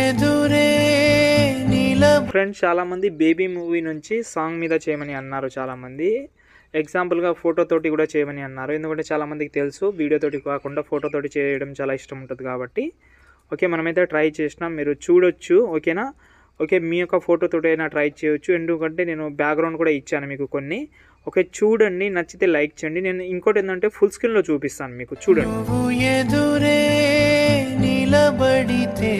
ఎదురే ఫ్రెండ్స్ చాలామంది baby movie నుంచి సాంగ్ మీద చేయమని అన్నారు చాలామంది ఎగ్జాంపుల్గా ఫోటో తోటి కూడా చేయమని అన్నారు ఎందుకంటే చాలామందికి తెలుసు వీడియో తోటి కాకుండా ఫోటో తోటి చేయడం చాలా ఇష్టం ఉంటుంది కాబట్టి ఓకే మనమైతే ట్రై చేసినాం మీరు చూడొచ్చు ఓకేనా ఓకే మీ యొక్క ఫోటోతోటి అయినా ట్రై చేయొచ్చు ఎందుకంటే నేను బ్యాక్గ్రౌండ్ కూడా ఇచ్చాను మీకు కొన్ని ఓకే చూడండి నచ్చితే లైక్ చేయండి నేను ఇంకోటి ఏంటంటే ఫుల్ స్క్రీన్లో చూపిస్తాను మీకు చూడండి నిలబడితే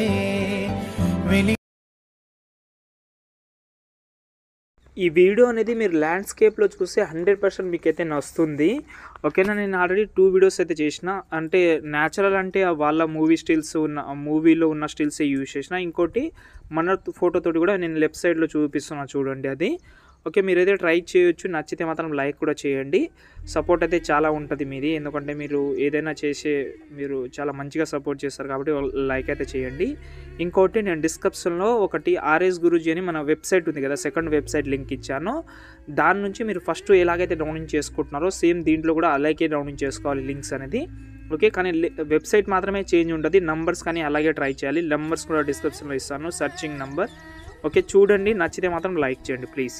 ఈ వీడియో అనేది మీరు ల్యాండ్స్కేప్లో చూస్తే హండ్రెడ్ పర్సెంట్ మీకు అయితే నస్తుంది ఓకేనా నేను ఆల్రెడీ టూ వీడియోస్ అయితే చేసిన అంటే న్యాచురల్ అంటే వాళ్ళ మూవీ స్టిల్స్ ఉన్న మూవీలో ఉన్న స్టిల్సే యూజ్ చేసిన ఇంకోటి మన ఫోటోతోటి కూడా నేను లెఫ్ట్ సైడ్లో చూపిస్తున్నా చూడండి అది ఓకే మీరు అయితే ట్రై చేయొచ్చు నచ్చితే మాత్రం లైక్ కూడా చేయండి సపోర్ట్ అయితే చాలా ఉంటుంది మీది ఎందుకంటే మీరు ఏదైనా చేసే మీరు చాలా మంచిగా సపోర్ట్ చేస్తారు కాబట్టి లైక్ అయితే చేయండి ఇంకోటి నేను డిస్క్రిప్షన్లో ఒకటి ఆర్ఎస్ గురూజీ అని మన వెబ్సైట్ ఉంది కదా సెకండ్ వెబ్సైట్ లింక్ ఇచ్చాను దాని నుంచి మీరు ఫస్ట్ ఎలాగైతే డౌన్లోడ్ చేసుకుంటున్నారో సేమ్ దీంట్లో కూడా అలాగే డౌన్లోడ్ చేసుకోవాలి లింక్స్ అనేది ఓకే కానీ వెబ్సైట్ మాత్రమే చేంజ్ ఉంటుంది నంబర్స్ కానీ అలాగే ట్రై చేయాలి నంబర్స్ కూడా డిస్క్రిప్షన్లో ఇస్తాను సర్చింగ్ నంబర్ ఓకే చూడండి నచ్చితే మాత్రం లైక్ చేయండి ప్లీజ్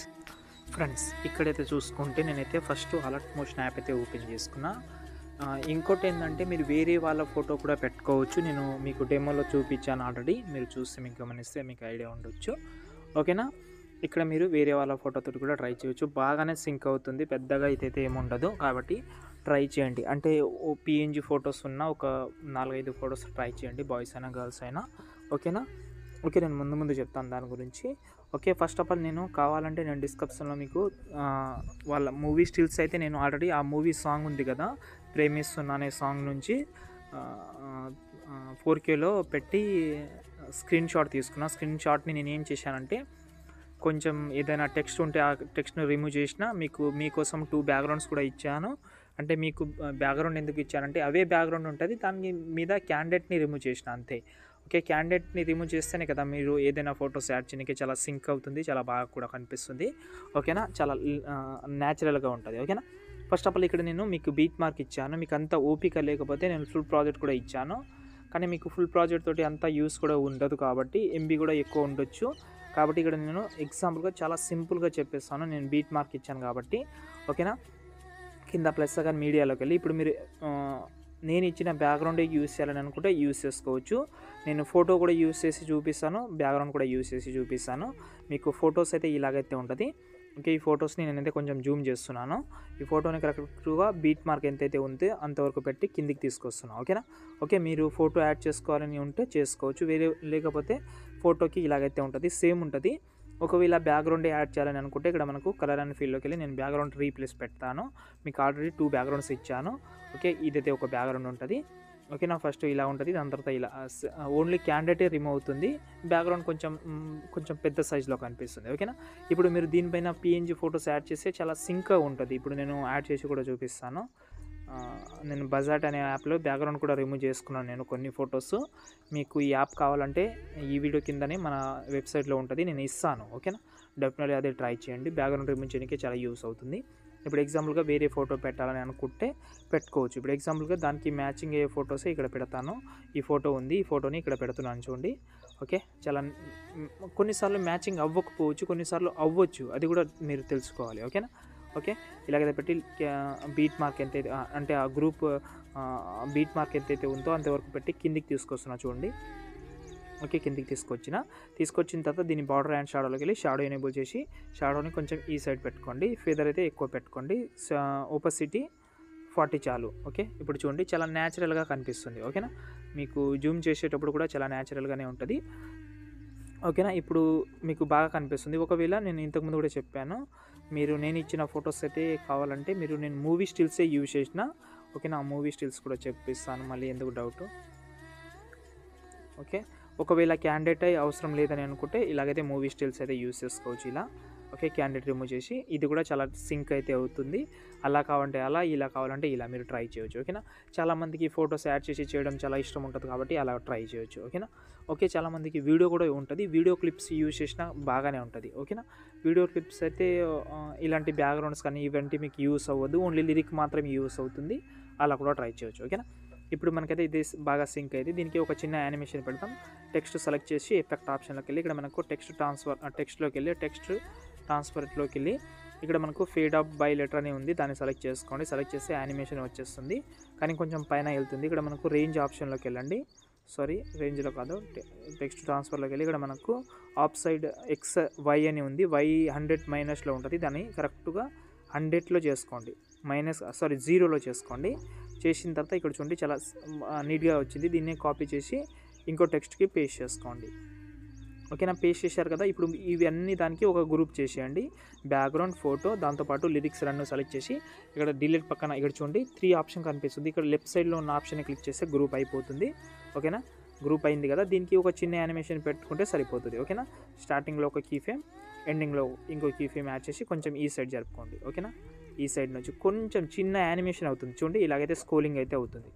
ఫ్రెండ్స్ ఇక్కడైతే చూసుకుంటే నేనైతే ఫస్ట్ అలర్ట్ మోషన్ యాప్ అయితే ఓపెన్ చేసుకున్నా ఇంకోటి ఏంటంటే మీరు వేరే వాళ్ళ ఫోటో కూడా పెట్టుకోవచ్చు నేను మీకు డెమోలో చూపించాను ఆల్రెడీ మీరు చూస్తే మీకు గమనిస్తే మీకు ఐడియా ఉండొచ్చు ఓకేనా ఇక్కడ మీరు వేరే వాళ్ళ ఫోటోతో కూడా ట్రై చేయొచ్చు బాగానే సింక్ అవుతుంది పెద్దగా అయితే ఏముండదు కాబట్టి ట్రై చేయండి అంటే పిఎన్జి ఫొటోస్ ఉన్న ఒక నాలుగైదు ఫొటోస్ ట్రై చేయండి బాయ్స్ అయినా గర్ల్స్ అయినా ఓకేనా ఓకే నేను ముందు ముందు చెప్తాను దాని గురించి ఓకే ఫస్ట్ ఆఫ్ ఆల్ నేను కావాలంటే నేను డిస్క్రిప్షన్లో మీకు వాళ్ళ మూవీ స్టిల్స్ అయితే నేను ఆల్రెడీ ఆ మూవీ సాంగ్ ఉంది కదా ప్రేమిస్తున్నా అనే సాంగ్ నుంచి ఫోర్ కేలో పెట్టి స్క్రీన్ షాట్ తీసుకున్నా స్క్రీన్ షాట్ని నేను ఏం చేశానంటే కొంచెం ఏదైనా టెక్స్ట్ ఉంటే ఆ టెక్స్ట్ను రిమూవ్ చేసిన మీకు మీకోసం టూ బ్యాక్గ్రౌండ్స్ కూడా ఇచ్చాను అంటే మీకు బ్యాక్గ్రౌండ్ ఎందుకు ఇచ్చానంటే అవే బ్యాక్గ్రౌండ్ ఉంటుంది దాని మీద క్యాండిడేట్ని రిమూవ్ చేసిన అంతే ఓకే క్యాండిడేట్ని రిమూవ్ చేస్తేనే కదా మీరు ఏదైనా ఫొటోస్ యాడ్ చేయడానికి చాలా సింక్ అవుతుంది చాలా బాగా కూడా కనిపిస్తుంది ఓకేనా చాలా న్యాచురల్గా ఉంటుంది ఓకేనా ఫస్ట్ ఆఫ్ ఆల్ ఇక్కడ నేను మీకు బీట్ మార్క్ ఇచ్చాను మీకు అంత ఓపిక లేకపోతే నేను ఫుల్ ప్రాజెక్ట్ కూడా ఇచ్చాను కానీ మీకు ఫుల్ ప్రాజెక్ట్ తోటి అంత యూస్ కూడా ఉండదు కాబట్టి ఎంబీ కూడా ఎక్కువ ఉండొచ్చు కాబట్టి ఇక్కడ నేను ఎగ్జాంపుల్గా చాలా సింపుల్గా చెప్పేస్తాను నేను బీట్ మార్క్ ఇచ్చాను కాబట్టి ఓకేనా కింద ప్లస్ కానీ మీడియాలోకి వెళ్ళి ఇప్పుడు మీరు నేను ఇచ్చిన బ్యాక్గ్రౌండ్ యూస్ చేయాలని అనుకుంటే యూస్ చేసుకోవచ్చు నేను ఫోటో కూడా యూస్ చేసి చూపిస్తాను బ్యాక్గ్రౌండ్ కూడా యూస్ చేసి చూపిస్తాను మీకు ఫొటోస్ అయితే ఇలాగైతే ఉంటుంది ఓకే ఈ ఫొటోస్ని నేనైతే కొంచెం జూమ్ చేస్తున్నాను ఈ ఫోటోని కరెక్ట్గా బీట్ మార్క్ ఎంతైతే ఉందో అంతవరకు పెట్టి కిందికి తీసుకొస్తున్నాను ఓకేనా ఓకే మీరు ఫోటో యాడ్ చేసుకోవాలని ఉంటే చేసుకోవచ్చు వేరే లేకపోతే ఫోటోకి ఇలాగైతే ఉంటుంది సేమ్ ఉంటుంది ఒకవేళ బ్యాక్గ్రౌండ్ యాడ్ చేయాలని అనుకుంటే ఇక్కడ మనకు కలర్ అండ్ ఫీల్డ్లోకి వెళ్ళి నేను బ్యాక్గ్రౌండ్ రీప్లేస్ పెడతాను మీకు ఆల్రెడీ టూ బ్యాక్గ్రౌండ్స్ ఇచ్చాను ఓకే ఇదైతే ఒక బ్యాక్గ్రౌండ్ ఉంటుంది ఓకే నా ఫస్ట్ ఇలా ఉంటుంది దాని తర్వాత ఇలా ఓన్లీ క్యాండిడేటే రిమూవ్ అవుతుంది బ్యాక్గ్రౌండ్ కొంచెం కొంచెం పెద్ద సైజులో కనిపిస్తుంది ఓకేనా ఇప్పుడు మీరు దీనిపైన పిఎన్జి ఫొటోస్ యాడ్ చేస్తే చాలా సింక్గా ఉంటుంది ఇప్పుడు నేను యాడ్ చేసి కూడా చూపిస్తాను నేను బజాట్ అనే యాప్లో బ్యాక్గ్రౌండ్ కూడా రిమూవ్ చేసుకున్నాను నేను కొన్ని ఫొటోస్ మీకు ఈ యాప్ కావాలంటే ఈ వీడియో కిందనే మన వెబ్సైట్లో ఉంటుంది నేను ఇస్తాను ఓకేనా డెఫినెట్గా అదే ట్రై చేయండి బ్యాక్గ్రౌండ్ రిమూవ్ చేయడానికి చాలా యూస్ అవుతుంది ఇప్పుడు ఎగ్జాంపుల్గా వేరే ఫోటో పెట్టాలని అనుకుంటే పెట్టుకోవచ్చు ఇప్పుడు ఎగ్జాంపుల్గా దానికి మ్యాచింగ్ అయ్యే ఫొటోసే ఇక్కడ పెడతాను ఈ ఫోటో ఉంది ఈ ఫోటోని ఇక్కడ పెడుతున్నాను చూడండి ఓకే చాలా కొన్నిసార్లు మ్యాచింగ్ అవ్వకపోవచ్చు కొన్నిసార్లు అవ్వచ్చు అది కూడా మీరు తెలుసుకోవాలి ఓకేనా ఓకే ఇలాగైతే పెట్టి బీట్ మార్క్ ఎంతైతే అంటే ఆ గ్రూప్ బీట్ మార్క్ ఎంతైతే ఉందో అంతవరకు పెట్టి కిందికి తీసుకొస్తున్నా చూడండి ఓకే కిందికి తీసుకొచ్చిన తీసుకొచ్చిన తర్వాత దీని బార్డర్ అండ్ షాడోలోకి వెళ్ళి షాడో ఎనేబుల్ చేసి షాడోని కొంచెం ఈ సైడ్ పెట్టుకోండి ఫెదర్ అయితే ఎక్కువ పెట్టుకోండి ఓపసిటీ ఫార్టీ చాలు ఓకే ఇప్పుడు చూడండి చాలా న్యాచురల్గా కనిపిస్తుంది ఓకేనా మీకు జూమ్ చేసేటప్పుడు కూడా చాలా న్యాచురల్గానే ఉంటుంది ఓకేనా ఇప్పుడు మీకు బాగా కనిపిస్తుంది ఒకవేళ నేను ఇంతకుముందు కూడా చెప్పాను మీరు నేను ఇచ్చిన ఫొటోస్ అయితే కావాలంటే మీరు నేను మూవీ స్టిల్సే యూజ్ చేసిన ఓకేనా ఆ మూవీ స్టిల్స్ కూడా చెప్పిస్తాను మళ్ళీ ఎందుకు డౌట్ ఓకే ఒకవేళ క్యాండిడేట్ అవసరం లేదని అనుకుంటే ఇలాగైతే మూవీ స్టిల్స్ అయితే యూజ్ చేసుకోవచ్చు ఇలా ఓకే క్యాండిడేట్ రిమూవ్ చేసి ఇది కూడా చాలా సింక్ అయితే అవుతుంది అలా కావాలంటే అలా ఇలా కావాలంటే ఇలా మీరు ట్రై చేయొచ్చు ఓకేనా చాలామందికి ఫొటోస్ యాడ్ చేసి చేయడం చాలా ఇష్టం ఉంటుంది కాబట్టి అలా ట్రై చేయొచ్చు ఓకేనా ఓకే చాలామందికి వీడియో కూడా ఉంటుంది వీడియో క్లిప్స్ యూజ్ చేసినా బాగానే ఉంటుంది ఓకేనా వీడియో క్లిప్స్ అయితే ఇలాంటి బ్యాక్గ్రౌండ్స్ కానీ ఇవంటి మీకు యూస్ అవ్వదు ఓన్లీ లిరిక్ మాత్రమే యూస్ అవుతుంది అలా కూడా ట్రై చేయొచ్చు ఓకేనా ఇప్పుడు మనకైతే ఇది బాగా సింక్ అయితే దీనికి ఒక చిన్న యానిమేషన్ పెడతాం టెక్స్ట్ సెలెక్ట్ చేసి ఎఫెక్ట్ ఆప్షన్లోకి వెళ్ళి ఇక్కడ మనకు టెక్స్ట్ ట్రాన్స్ఫర్ టెక్స్ట్లోకి వెళ్ళి టెక్స్ట్ ట్రాన్స్పరెంట్లోకి వెళ్ళి ఇక్కడ మనకు ఫేడ్ ఆఫ్ బై లెటర్ అని ఉంది దాన్ని సెలెక్ట్ చేసుకోండి సెలెక్ట్ చేస్తే యానిమేషన్ వచ్చేస్తుంది కానీ కొంచెం పైన వెళ్తుంది ఇక్కడ మనకు రేంజ్ ఆప్షన్లోకి వెళ్ళండి సారీ రేంజ్లో కాదు టెక్స్ట్ ట్రాన్స్ఫర్లోకి వెళ్ళి ఇక్కడ మనకు ఆఫ్ సైడ్ ఎక్స్ వై అని ఉంది వై హండ్రెడ్ మైనస్లో ఉంటుంది దాన్ని కరెక్ట్గా హండ్రెడ్లో చేసుకోండి మైనస్ సారీ జీరోలో చేసుకోండి చేసిన తర్వాత ఇక్కడ చూడండి చాలా నీట్గా వచ్చింది దీన్నే కాపీ చేసి ఇంకో టెక్స్ట్కి పేస్ట్ చేసుకోండి ఓకేనా పేస్ట్ చేశారు కదా ఇప్పుడు ఇవన్నీ దానికి ఒక గ్రూప్ చేసేయండి బ్యాక్గ్రౌండ్ ఫోటో దాంతోపాటు లిరిక్స్ రన్ను సెలెక్ట్ చేసి ఇక్కడ డిలీట్ పక్కన ఇక్కడ చూడండి త్రీ ఆప్షన్ కనిపిస్తుంది ఇక్కడ లెఫ్ట్ సైడ్లో ఉన్న ఆప్షన్ క్లిక్ చేస్తే గ్రూప్ అయిపోతుంది ఓకేనా గ్రూప్ అయింది కదా దీనికి ఒక చిన్న యానిమేషన్ పెట్టుకుంటే సరిపోతుంది ఓకేనా స్టార్టింగ్లో ఒక కీ ఫేమ్ ఎండింగ్లో ఇంకో కీ ఫేమ్ యాడ్ చేసి కొంచెం ఈ సైడ్ జరుపుకోండి ఓకేనా ఈ సైడ్ నుంచి కొంచెం చిన్న యానిమేషన్ అవుతుంది చూడండి ఇలాగైతే స్కోలింగ్ అయితే అవుతుంది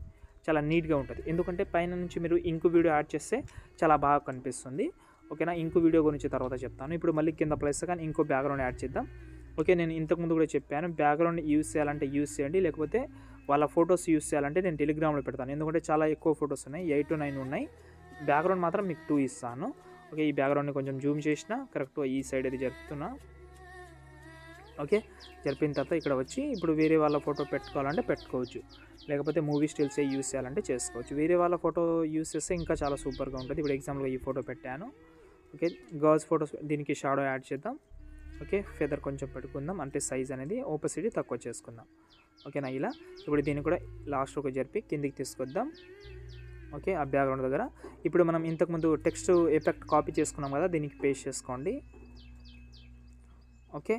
చాలా నీట్గా ఉంటుంది ఎందుకంటే పైన నుంచి మీరు ఇంకో వీడియో యాడ్ చేస్తే చాలా బాగా కనిపిస్తుంది ఓకేనా ఇంకో వీడియో గురించి తర్వాత చెప్తాను ఇప్పుడు మళ్ళీ కింద ప్లస్ కానీ ఇంకో బ్యాక్గ్రౌండ్ యాడ్ చేద్దాం ఓకే నేను ఇంతకుముందు కూడా చెప్పాను బ్యాక్గ్రౌండ్ యూస్ చేయాలంటే యూస్ చేయండి లేకపోతే వాళ్ళ ఫొటోస్ యూస్ చేయాలంటే నేను టెలిగ్రామ్లో పెడతాను ఎందుకంటే చాలా ఎక్కువ ఫొటోస్ ఉన్నాయి ఎయిట్ టు నైన్ ఉన్నాయి బ్యాక్గ్రౌండ్ మాత్రం మీకు టూ ఇస్తాను ఓకే ఈ బ్యాక్గ్రౌండ్ని కొంచెం జూమ్ చేసిన కరెక్ట్గా ఈ సైడ్ అది జరుపుతున్నా ఓకే జరిపిన తర్వాత ఇక్కడ వచ్చి ఇప్పుడు వేరే వాళ్ళ ఫోటో పెట్టుకోవాలంటే పెట్టుకోవచ్చు లేకపోతే మూవీ స్టిల్స్ యూస్ చేయాలంటే చేసుకోవచ్చు వేరే వాళ్ళ ఫోటో యూస్ చేస్తే ఇంకా చాలా సూపర్గా ఉంటుంది ఇప్పుడు ఎగ్జాంపుల్గా ఈ ఫోటో పెట్టాను ఓకే గర్ల్స్ ఫొటోస్ దీనికి షాడో యాడ్ చేద్దాం ఓకే ఫెదర్ కొంచెం పెట్టుకుందాం అంటే సైజ్ అనేది ఓపెసిటీ తక్కువ చేసుకుందాం ఓకేనా ఇలా ఇప్పుడు దీన్ని కూడా లాస్ట్ ఒక జరిపి కిందికి తీసుకొద్దాం ఓకే ఆ బ్యాక్గ్రౌండ్ దగ్గర ఇప్పుడు మనం ఇంతకుముందు టెక్స్ట్ ఎఫెక్ట్ కాపీ చేసుకున్నాం కదా దీనికి పేస్ట్ చేసుకోండి ఓకే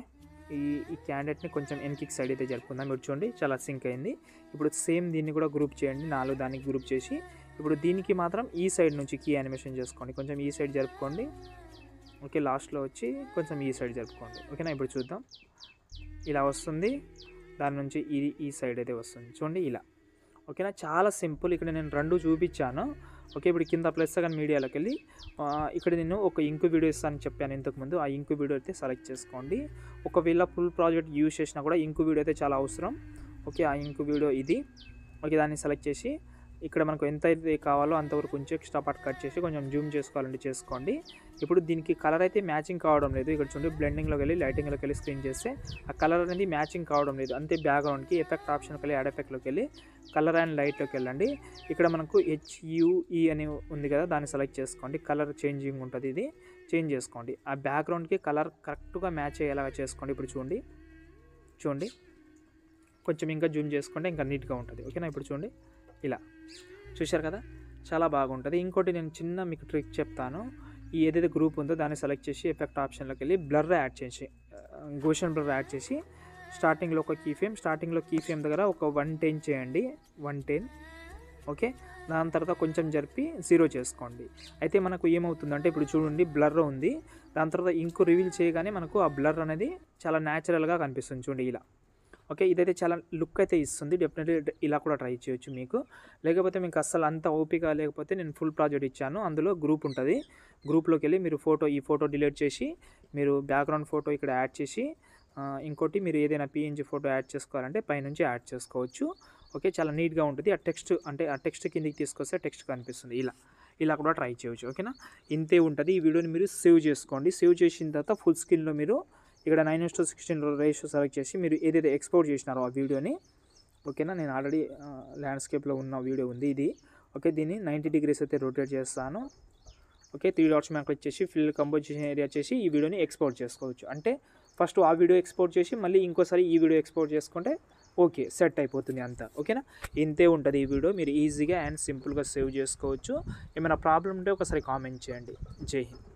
ఈ ఈ క్యాండిడేట్ని కొంచెం వెనక్కి సైడ్ అయితే జరుపుకుందాం మీరు చూడండి చాలా సింక్ అయింది ఇప్పుడు సేమ్ దీన్ని కూడా గ్రూప్ చేయండి నాలుగు దానికి గ్రూప్ చేసి ఇప్పుడు దీనికి మాత్రం ఈ సైడ్ నుంచి కీ యానిమేషన్ చేసుకోండి కొంచెం ఈ సైడ్ జరుపుకోండి ఓకే లాస్ట్లో వచ్చి కొంచెం ఈ సైడ్ జరుపుకోండి ఓకేనా ఇప్పుడు చూద్దాం ఇలా వస్తుంది దాని నుంచి ఇది ఈ సైడ్ అయితే వస్తుంది చూడండి ఇలా ఓకేనా చాలా సింపుల్ ఇక్కడ నేను రెండు చూపించాను ఓకే ఇప్పుడు కింద ప్లస్ సెకండ్ మీడియాలోకి వెళ్ళి ఇక్కడ నేను ఒక ఇంకు వీడియో ఇస్తానని చెప్పాను ఇంతకుముందు ఆ ఇంకు వీడియో అయితే సెలెక్ట్ చేసుకోండి ఒకవేళ ఫుల్ ప్రాజెక్ట్ యూజ్ చేసినా కూడా ఇంకు వీడియో అయితే చాలా అవసరం ఓకే ఆ ఇంకు వీడియో ఇది ఓకే దాన్ని సెలెక్ట్ చేసి ఇక్కడ మనకు ఎంత అయితే కావాలో అంతవరకు కొంచెం ఎక్స్ట్రా పార్ట్ కట్ చేసి కొంచెం జూమ్ చేసుకోవాలంటే చేసుకోండి ఇప్పుడు దీనికి కలర్ అయితే మ్యాచింగ్ కావడం లేదు ఇక్కడ చూడండి బ్లెండింగ్లోకి వెళ్ళి లైటింగ్లోకి వెళ్ళి స్క్రీన్ చేస్తే ఆ కలర్ అనేది మ్యాచింగ్ కావడం లేదు అంతే బ్యాక్గ్రౌండ్కి ఎఫెక్ట్ ఆప్షన్కి వెళ్ళి యాడ్ ఎఫెక్ట్లోకి వెళ్ళి కలర్ అండ్ లైట్లోకి వెళ్ళండి ఇక్కడ మనకు హెచ్యుఈ e అని ఉంది కదా దాన్ని సెలెక్ట్ చేసుకోండి కలర్ చేంజింగ్ ఉంటుంది ఇది చేంజ్ చేసుకోండి ఆ బ్యాక్గ్రౌండ్కి కలర్ కరెక్ట్గా మ్యాచ్ అయ్యేలాగా చేసుకోండి ఇప్పుడు చూడండి చూడండి కొంచెం ఇంకా జూమ్ చేసుకుంటే ఇంకా నీట్గా ఉంటుంది ఓకేనా ఇప్పుడు చూడండి ఇలా చూశారు కదా చాలా బాగుంటుంది ఇంకోటి నేను చిన్న మీకు ట్రిక్ చెప్తాను ఈ ఏదైతే గ్రూప్ ఉందో దాన్ని సెలెక్ట్ చేసి ఎఫెక్ట్ ఆప్షన్లోకి వెళ్ళి బ్లర్ యాడ్ చేసి గోషన్ బ్లర్ యాడ్ చేసి స్టార్టింగ్లో ఒక కీ ఫేమ్ స్టార్టింగ్లో కీ ఫేమ్ దగ్గర ఒక వన్ టెన్ చేయండి వన్ టెన్ ఓకే దాని తర్వాత కొంచెం జరిపి జీరో చేసుకోండి అయితే మనకు ఏమవుతుందంటే ఇప్పుడు చూడండి బ్లర్ ఉంది దాని తర్వాత ఇంకో రివీల్ చేయగానే మనకు ఆ బ్లర్ అనేది చాలా న్యాచురల్గా కనిపిస్తుంది చూడండి ఇలా ఓకే ఇదైతే చాలా లుక్ అయితే ఇస్తుంది డెఫినెట్లీ ఇలా కూడా ట్రై చేయొచ్చు మీకు లేకపోతే మీకు అస్సలు అంత ఓపిక లేకపోతే నేను ఫుల్ ప్రాజెక్ట్ ఇచ్చాను అందులో గ్రూప్ ఉంటుంది గ్రూప్లోకి వెళ్ళి మీరు ఫోటో ఈ ఫోటో డిలీట్ చేసి మీరు బ్యాక్గ్రౌండ్ ఫోటో ఇక్కడ యాడ్ చేసి ఇంకోటి మీరు ఏదైనా పిఎన్జి ఫోటో యాడ్ చేసుకోవాలంటే పైనుంచి యాడ్ చేసుకోవచ్చు ఓకే చాలా నీట్గా ఉంటుంది ఆ టెక్స్ట్ అంటే ఆ టెక్స్ట్ కిందికి తీసుకొస్తే టెక్స్ట్ కనిపిస్తుంది ఇలా ఇలా కూడా ట్రై చేయవచ్చు ఓకేనా ఇంతే ఉంటుంది ఈ వీడియోని మీరు సేవ్ చేసుకోండి సేవ్ చేసిన తర్వాత ఫుల్ స్క్రీన్లో మీరు ఇక్కడ nine is to sixteen ratio select చేసి మీరు ఏదైతే ఎక్స్పోర్ట్ చేసినారో ఆ వీడియోని ఓకేనా నేను ఆల్రెడీ ల్యాండ్స్కేప్లో ఉన్న వీడియో ఉంది ఇది ఓకే దీన్ని నైంటీ డిగ్రీస్ అయితే రొటేట్ చేస్తాను ఓకే త్రీ డాట్స్ మ్యాక్ వచ్చేసి ఫిల్ కంపోజిషన్ ఏరియా చేసి ఈ వీడియోని ఎక్స్పోర్ట్ చేసుకోవచ్చు అంటే ఫస్ట్ ఆ వీడియో ఎక్స్పోర్ట్ చేసి మళ్ళీ ఇంకోసారి ఈ వీడియో ఎక్స్పోర్ట్ చేసుకుంటే ఓకే సెట్ అయిపోతుంది అంతా ఓకేనా ఇంతే ఉంటుంది ఈ వీడియో మీరు ఈజీగా అండ్ సింపుల్గా సేవ్ చేసుకోవచ్చు ఏమైనా ప్రాబ్లం ఉంటే ఒకసారి కామెంట్ చేయండి జై హింద్